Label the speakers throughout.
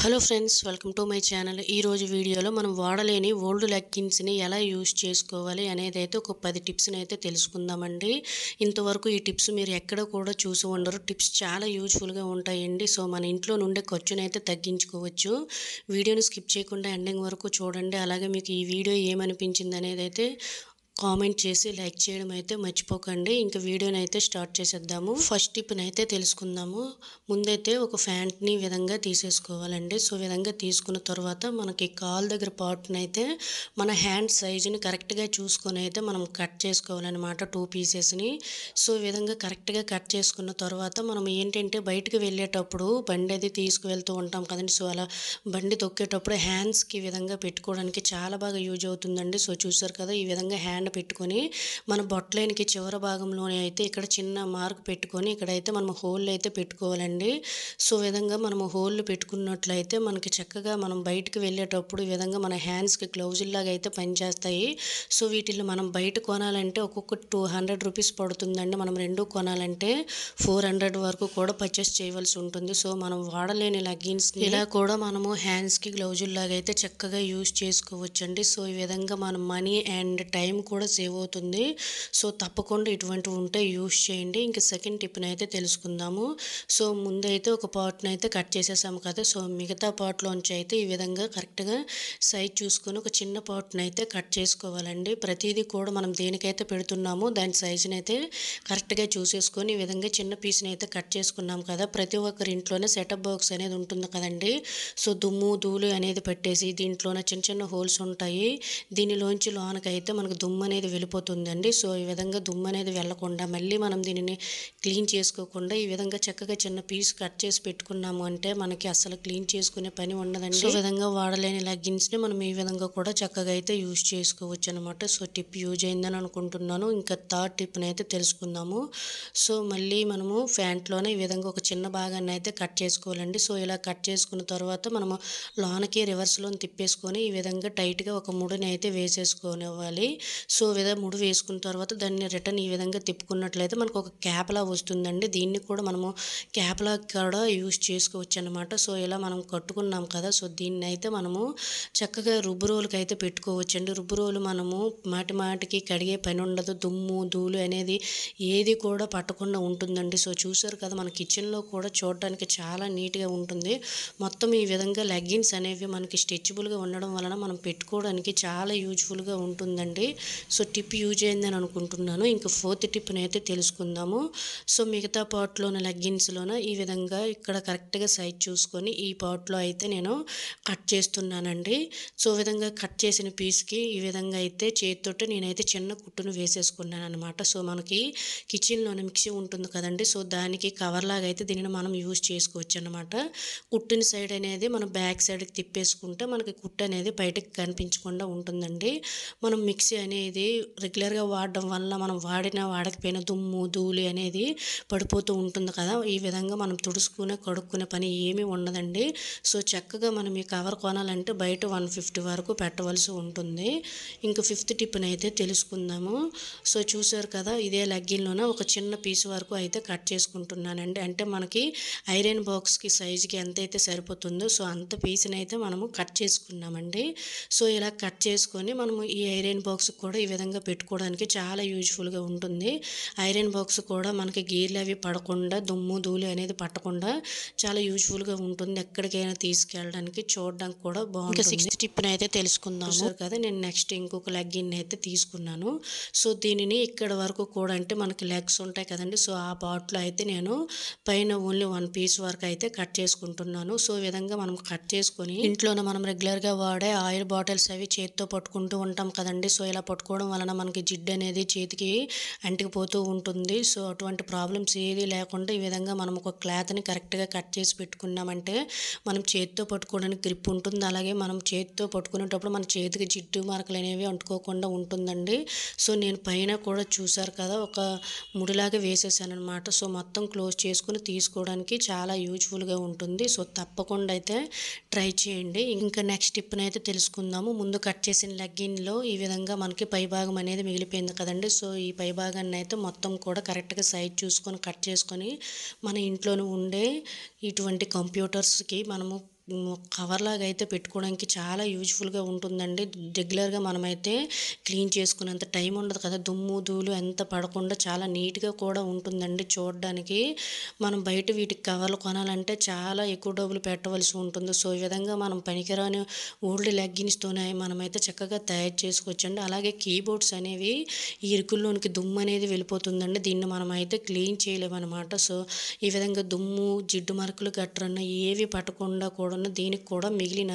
Speaker 1: hello friends welcome to my channel ఈరోజు వీడియోలో మనం వాడలేని ఓల్డ్ లెగ్గిన్స్ని ఎలా యూజ్ చేసుకోవాలి అనేది అయితే ఒక పది టిప్స్ని అయితే తెలుసుకుందామండి ఇంతవరకు ఈ టిప్స్ మీరు ఎక్కడ కూడా చూసి ఉండరు టిప్స్ చాలా యూజ్ఫుల్గా ఉంటాయండి సో మన ఇంట్లో నుండే ఖర్చునైతే తగ్గించుకోవచ్చు వీడియోని స్కిప్ చేయకుండా ఎండింగ్ వరకు చూడండి అలాగే మీకు ఈ వీడియో ఏమనిపించింది అనేది అయితే కామెంట్ చేసి లైక్ చేయడం అయితే మర్చిపోకండి ఇంకా వీడియోని అయితే స్టార్ట్ చేసేద్దాము ఫస్ట్ టిప్ని అయితే తెలుసుకుందాము ముందైతే ఒక ఫ్యాంట్ని విధంగా తీసేసుకోవాలండి సో విధంగా తీసుకున్న తర్వాత మనకి కాల్ దగ్గర పాటును అయితే మన హ్యాండ్ సైజుని కరెక్ట్గా చూసుకొని అయితే మనం కట్ చేసుకోవాలన్నమాట టూ పీసెస్ని సో విధంగా కరెక్ట్గా కట్ చేసుకున్న తర్వాత మనం ఏంటంటే బయటకు వెళ్ళేటప్పుడు బండి అది తీసుకువెళ్తూ ఉంటాం కదండి సో అలా బండి తొక్కేటప్పుడు హ్యాండ్స్కి విధంగా పెట్టుకోవడానికి చాలా బాగా యూజ్ అవుతుందండి సో చూసారు కదా ఈ విధంగా హ్యాండ్ పెట్టుకొని మన బొట్లైన్కి చివరి భాగంలోనే అయితే ఇక్కడ చిన్న మార్క్ పెట్టుకొని ఇక్కడైతే మనం హోల్ అయితే పెట్టుకోవాలండి సో విధంగా మనం హోల్ పెట్టుకున్నట్లయితే మనకి చక్కగా మనం బయటకు వెళ్ళేటప్పుడు ఈ విధంగా మన హ్యాండ్స్కి గ్లౌజుల్లాగా అయితే పనిచేస్తాయి సో వీటిని మనం బయట కొనాలంటే ఒక్కొక్క టూ హండ్రెడ్ రూపీస్ పడుతుందండి మనం రెండు కొనాలంటే ఫోర్ హండ్రెడ్ వరకు కూడా పర్చేస్ చేయవలసి ఉంటుంది సో మనం వాడలేని లగ్గిన్స్ ఇలా కూడా మనము హ్యాండ్స్కి గ్లౌజుల్లాగా అయితే చక్కగా యూజ్ చేసుకోవచ్చండి సో ఈ విధంగా మనం మనీ అండ్ టైం కూడా కూడా సేవ్ అవుతుంది సో తప్పకుండా ఇటువంటివి ఉంటే యూస్ చేయండి ఇంకా సెకండ్ టిప్ని అయితే తెలుసుకుందాము సో ముందైతే ఒక పార్ట్ని అయితే కట్ చేసేసాము కదా సో మిగతా పార్ట్లోంచి అయితే ఈ విధంగా కరెక్ట్గా సైజ్ చూసుకొని ఒక చిన్న పార్ట్ని అయితే కట్ చేసుకోవాలండి ప్రతిదీ కూడా మనం దేనికైతే పెడుతున్నామో దాని సైజుని అయితే కరెక్ట్గా చూసేసుకొని ఈ విధంగా చిన్న పీస్ని అయితే కట్ చేసుకున్నాం కదా ప్రతి ఒక్కరి ఇంట్లోనే సెటప్ బాక్స్ అనేది ఉంటుంది కదండి సో దుమ్ము ధూళి అనేది పెట్టేసి దీంట్లోనే చిన్న చిన్న హోల్స్ ఉంటాయి దీనిలోంచి లోనకైతే మనకు దుమ్ము అనేది వెళ్ళిపోతుందండి సో ఈ విధంగా దుమ్ము అనేది వెళ్లకుండా మళ్ళీ మనం దీనిని క్లీన్ చేసుకోకుండా ఈ విధంగా చక్కగా చిన్న పీస్ కట్ చేసి పెట్టుకున్నాము అంటే మనకి అసలు క్లీన్ చేసుకునే పని ఉండదండి ఈ విధంగా వాడలేని లెగ్గిన్స్ని మనం ఈ విధంగా కూడా చక్కగా అయితే యూజ్ చేసుకోవచ్చు అనమాట సో టిప్ యూజ్ అయిందని అనుకుంటున్నాను ఇంకా థర్డ్ టిప్ని అయితే తెలుసుకుందాము సో మళ్ళీ మనము ఫ్యాంట్లోనే ఈ విధంగా ఒక చిన్న భాగాన్ని అయితే కట్ చేసుకోవాలండి సో ఇలా కట్ చేసుకున్న తర్వాత మనము లోనకి లోని తిప్పేసుకొని ఈ విధంగా టైట్గా ఒక ముడిని అయితే వేసేసుకోనివ్వాలి సో సో విధంగా ముడి వేసుకున్న తర్వాత దాన్ని రిటర్న్ ఈ విధంగా తిప్పుకున్నట్లయితే మనకు ఒక క్యాప్లా వస్తుందండి దీన్ని కూడా మనము క్యాప్లా కూడా యూజ్ చేసుకోవచ్చు అనమాట సో ఇలా మనం కట్టుకున్నాం కదా సో దీన్ని అయితే మనము చక్కగా రుబ్బురోలుకి అయితే పెట్టుకోవచ్చు అండి రుబ్బురోలు మనము మాటి మాటికి కడిగే పని ఉండదు దుమ్ము ధూళి అనేది ఏది కూడా పట్టకుండా ఉంటుందండి సో చూసారు కదా మన కిచెన్లో కూడా చూడడానికి చాలా నీట్గా ఉంటుంది మొత్తం ఈ విధంగా లెగ్గిన్స్ అనేవి మనకి స్ట్రెచబుల్గా ఉండడం వలన మనం పెట్టుకోవడానికి చాలా యూజ్ఫుల్గా ఉంటుందండి సో టిప్ యూజ్ అయిందని అనుకుంటున్నాను ఇంకా ఫోర్త్ టిప్ని అయితే తెలుసుకుందాము సో మిగతా పార్ట్లోన లెగ్గిన్స్లోన ఈ విధంగా ఇక్కడ కరెక్ట్గా సైజ్ చూసుకొని ఈ పార్ట్లో అయితే నేను కట్ చేస్తున్నానండి సో విధంగా కట్ చేసిన పీస్కి ఈ విధంగా అయితే చేతితోటి నేనైతే చిన్న కుట్టును వేసేసుకున్నాను అనమాట సో మనకి కిచెన్లోనే మిక్సీ ఉంటుంది కదండి సో దానికి కవర్ లాగా అయితే దీనిని మనం యూజ్ చేసుకోవచ్చు అనమాట కుట్టిన సైడ్ అనేది మనం బ్యాక్ సైడ్కి తిప్పేసుకుంటే మనకి కుట్టు అనేది బయటకు కనిపించకుండా ఉంటుందండి మనం మిక్సీ అనేది అనేది రెగ్యులర్గా వాడడం వల్ల మనం వాడిన వాడకపోయిన దుమ్ము ధూళి అనేది పడిపోతూ ఉంటుంది కదా ఈ విధంగా మనం తుడుచుకునే కడుక్కునే పని ఏమీ ఉండదండి సో చక్కగా మనం ఈ కవర్ కొనాలంటే బయట వన్ ఫిఫ్టీ వరకు పెట్టవలసి ఉంటుంది ఇంకా ఫిఫ్త్ టిప్ని అయితే తెలుసుకుందాము సో చూసారు కదా ఇదే లగ్గిన్లోన ఒక చిన్న పీస్ వరకు అయితే కట్ చేసుకుంటున్నానండి అంటే మనకి ఐరన్ బాక్స్కి సైజుకి ఎంత అయితే సరిపోతుందో సో అంత పీస్ని అయితే మనము కట్ చేసుకున్నామండి సో ఇలా కట్ చేసుకొని మనము ఈ ఐరన్ బాక్స్ కూడా ఈ విధంగా పెట్టుకోవడానికి చాలా యూజ్ఫుల్గా ఉంటుంది ఐరన్ బాక్స్ కూడా మనకి గీర్లు అవి పడకుండా దుమ్ము ధూళి అనేది పట్టకుండా చాలా యూజ్ఫుల్గా ఉంటుంది ఎక్కడికైనా తీసుకెళ్ళడానికి చూడడానికి కూడా బాగుంటుంది సిక్స్ టిప్ని అయితే తెలుసుకుందాము కదా నేను నెక్స్ట్ ఇంకొక లెగ్గిన్ అయితే తీసుకున్నాను సో దీనిని ఇక్కడ వరకు కూడా అంటే మనకి లెగ్స్ ఉంటాయి కదండి సో ఆ పార్ట్లో అయితే నేను పైన ఓన్లీ వన్ పీస్ వరకు అయితే కట్ చేసుకుంటున్నాను సో విధంగా మనం కట్ చేసుకొని ఇంట్లోనే మనం రెగ్యులర్గా వాడే ఆయిల్ బాటిల్స్ అవి చేతితో పట్టుకుంటూ ఉంటాం కదండి సో ఇలా పట్టుకుంటాం రాసుకోవడం వలన మనకి జిడ్డు అనేది చేతికి అంటికిపోతూ ఉంటుంది సో అటువంటి ప్రాబ్లమ్స్ ఏది లేకుండా ఈ విధంగా మనం ఒక క్లాత్ని కరెక్ట్గా కట్ చేసి పెట్టుకున్నామంటే మనం చేతితో పట్టుకోవడానికి గ్రిప్ ఉంటుంది అలాగే మనం చేతితో పట్టుకునేటప్పుడు మన చేతికి జిడ్డు మరకలు అనేవి అంటుకోకుండా ఉంటుందండి సో నేను పైన కూడా చూసారు కదా ఒక ముడిలాగా వేసేసాను అనమాట సో మొత్తం క్లోజ్ చేసుకుని తీసుకోవడానికి చాలా యూజ్ఫుల్గా ఉంటుంది సో తప్పకుండా అయితే ట్రై చేయండి ఇంకా నెక్స్ట్ టిప్ని అయితే తెలుసుకుందాము ముందు కట్ చేసిన లెగ్గిన్లో ఈ విధంగా మనకి పై పైభాగం అనేది మిగిలిపోయింది కదండి సో ఈ పైభాగాన్ని అయితే మొత్తం కూడా కరెక్ట్గా సైజ్ చూసుకొని కట్ చేసుకొని మన ఇంట్లోనే ఉండే ఇటువంటి కంప్యూటర్స్కి మనము కవర్ లాగా అయితే పెట్టుకోవడానికి చాలా యూజ్ఫుల్గా ఉంటుందండి రెగ్యులర్గా మనమైతే క్లీన్ చేసుకునేంత టైం ఉండదు కదా దుమ్ము ధూలు ఎంత పడకుండా చాలా నీట్గా కూడా ఉంటుందండి చూడడానికి మనం బయట వీటికి కవర్లు కొనాలంటే చాలా ఎక్కువ డబ్బులు పెట్టవలసి ఉంటుంది సో ఈ విధంగా మనం పనికిరాని ఓల్డ్ లెగ్గిన్స్తోనే మనమైతే చక్కగా తయారు చేసుకోవచ్చండి అలాగే కీబోర్డ్స్ అనేవి ఈ ఇరుకుల్లోనికి దుమ్ము అనేది వెళ్ళిపోతుందండి దీన్ని మనమైతే క్లీన్ చేయలేమన్నమాట సో ఈ విధంగా దుమ్ము జిడ్డు మరకులు గట్రన్న ఏవి పట్టకుండా కూడా ఉన్న దీనికి కూడా మిగిలిన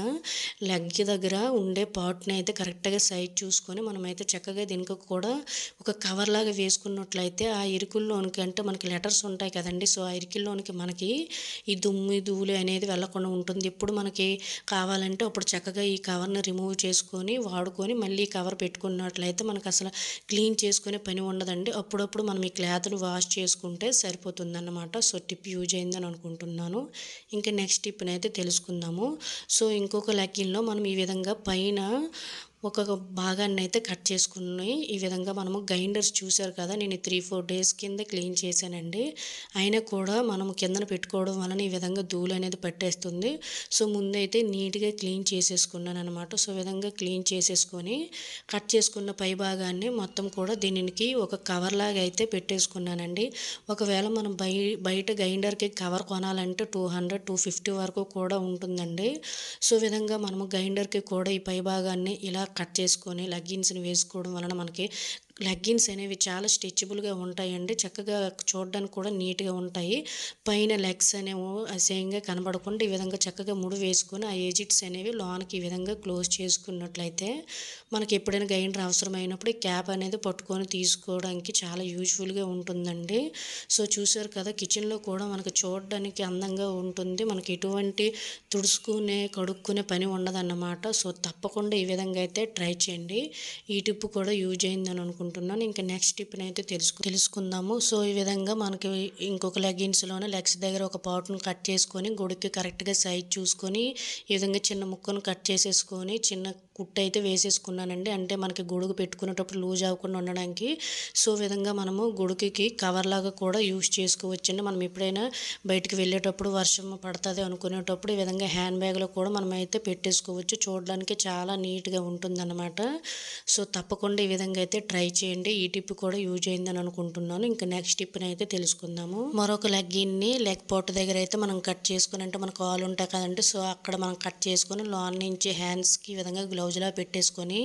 Speaker 1: లెగ్ దగ్గర ఉండే పార్ట్ని అయితే కరెక్ట్గా సైజ్ చూసుకొని మనమైతే చక్కగా దీనికి కూడా ఒక కవర్ లాగా వేసుకున్నట్లయితే ఆ ఇరుకుల్లోనికి అంటే మనకి లెటర్స్ ఉంటాయి కదండి సో ఆ ఇరుకుల్లోనికి మనకి ఈ దుమ్ము ధూళి అనేది వెళ్లకుండా ఉంటుంది ఇప్పుడు మనకి కావాలంటే అప్పుడు చక్కగా ఈ కవర్ని రిమూవ్ చేసుకొని వాడుకొని మళ్ళీ కవర్ పెట్టుకున్నట్లయితే మనకు అసలు క్లీన్ చేసుకునే పని ఉండదండి అప్పుడప్పుడు మనం ఈ క్లాత్ను వాష్ చేసుకుంటే సరిపోతుందన్నమాట సో టిప్ యూజ్ అయిందని అనుకుంటున్నాను ఇంకా నెక్స్ట్ టిప్ని అయితే తెలుసుకో చేసుకుందాము సో ఇంకొక లెగ్గిన్లో మనం ఈ విధంగా పైన ఒక్కొక్క భాగాన్ని అయితే కట్ చేసుకుని ఈ విధంగా మనము గ్రైండర్స్ చూసారు కదా నేను త్రీ ఫోర్ డేస్ కింద క్లీన్ చేశానండి అయినా కూడా మనము కిందన పెట్టుకోవడం వలన ఈ విధంగా ధూళి అనేది పట్టేస్తుంది సో ముందైతే నీట్గా క్లీన్ చేసేసుకున్నాను అనమాట సో విధంగా క్లీన్ చేసేసుకొని కట్ చేసుకున్న పై భాగాన్ని మొత్తం కూడా దీనికి ఒక కవర్ లాగా అయితే పెట్టేసుకున్నానండి ఒకవేళ మనం బయట గ్రైండర్కి కవర్ కొనాలంటే టూ హండ్రెడ్ టూ ఫిఫ్టీ వరకు కూడా ఉంటుందండి సో విధంగా మనము గ్రైండర్కి కూడా ఈ పై భాగాన్ని ఇలా కట్ చేసుకొని లెగ్గిన్స్ని వేసుకోవడం వలన మనకి లెగ్గిన్స్ అనేవి చాలా స్ట్రెచబుల్గా ఉంటాయండి చక్కగా చూడడానికి కూడా నీట్గా ఉంటాయి పైన లెగ్స్ అనేవి అసహ్యంగా కనబడకుండా ఈ విధంగా చక్కగా ముడి వేసుకొని ఆ ఏజిట్స్ అనేవి లోనకి ఈ విధంగా క్లోజ్ చేసుకున్నట్లయితే మనకి ఎప్పుడైనా గైండర్ అవసరమైనప్పుడు ఈ క్యాప్ అనేది పట్టుకొని తీసుకోవడానికి చాలా యూజ్ఫుల్గా ఉంటుందండి సో చూసారు కదా కిచెన్లో కూడా మనకు చూడడానికి అందంగా ఉంటుంది మనకి ఎటువంటి తుడుచుకునే కడుక్కునే పని ఉండదన్నమాట సో తప్పకుండా ఈ విధంగా అయితే ట్రై చేయండి ఈ టిప్పు కూడా యూజ్ అయిందని అనుకుంటున్నాను అనుకుంటున్నాను ఇంకా నెక్స్ట్ టిప్ని అయితే తెలుసుకు తెలుసుకుందాము సో ఈ విధంగా మనకి ఇంకొక లెగ్గిన్స్లోనే లెగ్స్ దగ్గర ఒక పాటును కట్ చేసుకొని గుడికి కరెక్ట్గా సైజ్ చూసుకొని ఈ విధంగా చిన్న ముక్కను కట్ చేసేసుకొని చిన్న కుట్టు అయితే వేసేసుకున్నానండి అంటే మనకి గొడుగు పెట్టుకునేటప్పుడు లూజ్ అవ్వకుండా ఉండడానికి సో విధంగా మనము గొడుగుకి కవర్ లాగా కూడా యూజ్ చేసుకోవచ్చండి మనం ఎప్పుడైనా బయటికి వెళ్ళేటప్పుడు వర్షం పడుతుంది అనుకునేటప్పుడు ఈ విధంగా హ్యాండ్ బ్యాగ్లో కూడా మనం అయితే పెట్టేసుకోవచ్చు చూడడానికి చాలా నీట్గా ఉంటుందన్నమాట సో తప్పకుండా ఈ విధంగా అయితే ట్రై చేయండి ఈ టిప్ కూడా యూజ్ అయిందని అనుకుంటున్నాను ఇంకా నెక్స్ట్ టిప్ని అయితే తెలుసుకుందాము మరొక లెగ్గిన్ని లెగ్ పోటు దగ్గర అయితే మనం కట్ చేసుకుని అంటే మనకు కాలు ఉంటాయి కదండి సో అక్కడ మనం కట్ చేసుకుని లోన్ నుంచి హ్యాండ్స్కి ఈ విధంగా గ్లౌ గౌజులా పెట్టేసుకొని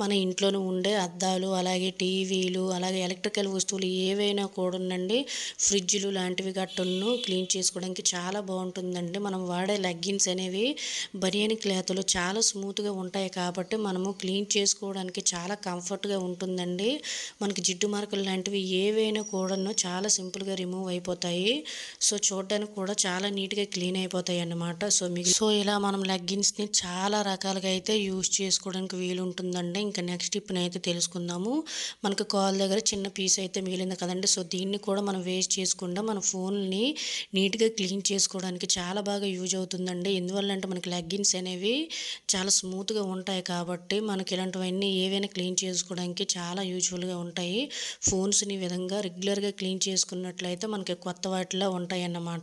Speaker 1: మన ఇంట్లోనే ఉండే అద్దాలు అలాగే టీవీలు అలాగే ఎలక్ట్రికల్ వస్తువులు ఏవైనా కూడా ఉండండి ఫ్రిడ్జ్లు లాంటివి గట్టును క్లీన్ చేసుకోవడానికి చాలా బాగుంటుందండి మనం వాడే లెగ్గిన్స్ అనేవి బనియన్ క్లాత్లు చాలా స్మూత్గా ఉంటాయి కాబట్టి మనము క్లీన్ చేసుకోవడానికి చాలా కంఫర్ట్గా ఉంటుందండి మనకి జిడ్డు మార్కులు లాంటివి ఏవైనా కూడాను చాలా సింపుల్గా రిమూవ్ అయిపోతాయి సో చూడడానికి కూడా చాలా నీట్గా క్లీన్ అయిపోతాయి అన్నమాట సో మీకు సో ఇలా మనం లెగ్గిన్స్ని చాలా రకాలుగా అయితే యూజ్ చేసుకోవడానికి వీలు ఉంటుందండి ఇంకా నెక్స్ట్ ఇప్పుడు అయితే తెలుసుకుందాము మనకు కాల్ దగ్గర చిన్న పీస్ అయితే మిగిలింది కదండి సో దీన్ని కూడా మనం వేస్ట్ చేసుకుంటే మన ఫోన్ని నీట్గా క్లీన్ చేసుకోవడానికి చాలా బాగా యూజ్ అవుతుందండి ఎందువల్ల అంటే మనకి లెగ్గిన్స్ అనేవి చాలా స్మూత్గా ఉంటాయి కాబట్టి మనకి ఇలాంటివన్నీ ఏవైనా క్లీన్ చేసుకోవడానికి చాలా యూజ్ఫుల్గా ఉంటాయి ఫోన్స్ని విధంగా రెగ్యులర్గా క్లీన్ చేసుకున్నట్లయితే మనకి కొత్త వాటిలో ఉంటాయి అన్నమాట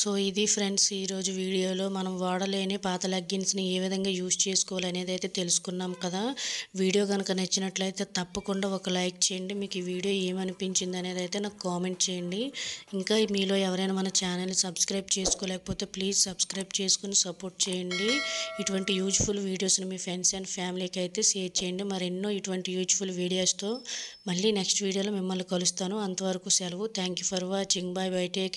Speaker 1: సో ఇది ఫ్రెండ్స్ ఈరోజు వీడియోలో మనం వాడలేని పాత లెగ్గిన్స్ని ఏ విధంగా యూజ్ చేసుకోవాలనేది అయితే అయితే తెలుసుకున్నాం కదా వీడియో కనుక నచ్చినట్లయితే తప్పకుండా ఒక లైక్ చేయండి మీకు ఈ వీడియో ఏమనిపించింది అనేది అయితే నాకు కామెంట్ చేయండి ఇంకా మీలో ఎవరైనా మన ఛానల్ని సబ్స్క్రైబ్ చేసుకోలేకపోతే ప్లీజ్ సబ్స్క్రైబ్ చేసుకుని సపోర్ట్ చేయండి ఇటువంటి యూజ్ఫుల్ వీడియోస్ని మీ ఫ్రెండ్స్ అండ్ ఫ్యామిలీకి అయితే షేర్ చేయండి మరెన్నో ఇటువంటి యూజ్ఫుల్ వీడియోస్తో మళ్ళీ నెక్స్ట్ వీడియోలో మిమ్మల్ని కలుస్తాను అంతవరకు సెలవు thank for watching bye bye take